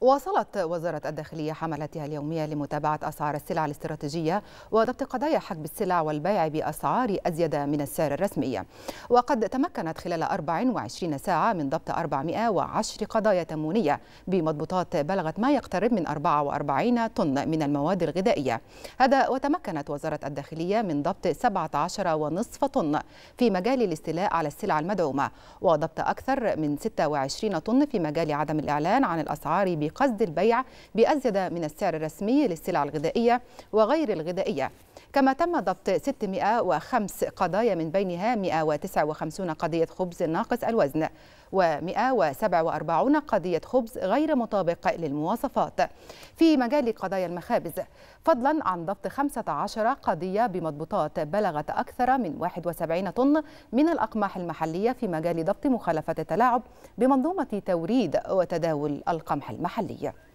واصلت وزارة الداخلية حملتها اليومية لمتابعة أسعار السلع الاستراتيجية وضبط قضايا حجب السلع والبيع بأسعار أزيد من السعر الرسمي وقد تمكنت خلال 24 ساعة من ضبط 410 قضايا تمونية بمضبوطات بلغت ما يقترب من 44 طن من المواد الغذائية هذا وتمكنت وزارة الداخلية من ضبط 17.5 طن في مجال الاستيلاء على السلع المدعومة وضبط أكثر من 26 طن في مجال عدم الإعلان عن الأسعار بقصد البيع بأزيد من السعر الرسمي للسلع الغذائية وغير الغذائية كما تم ضبط 605 قضايا من بينها 159 قضية خبز ناقص الوزن و147 قضية خبز غير مطابق للمواصفات في مجال قضايا المخابز فضلا عن ضبط 15 قضية بمضبوطات بلغت أكثر من 71 طن من الأقماح المحلية في مجال ضبط مخالفة التلاعب بمنظومة توريد وتداول القمح المحلية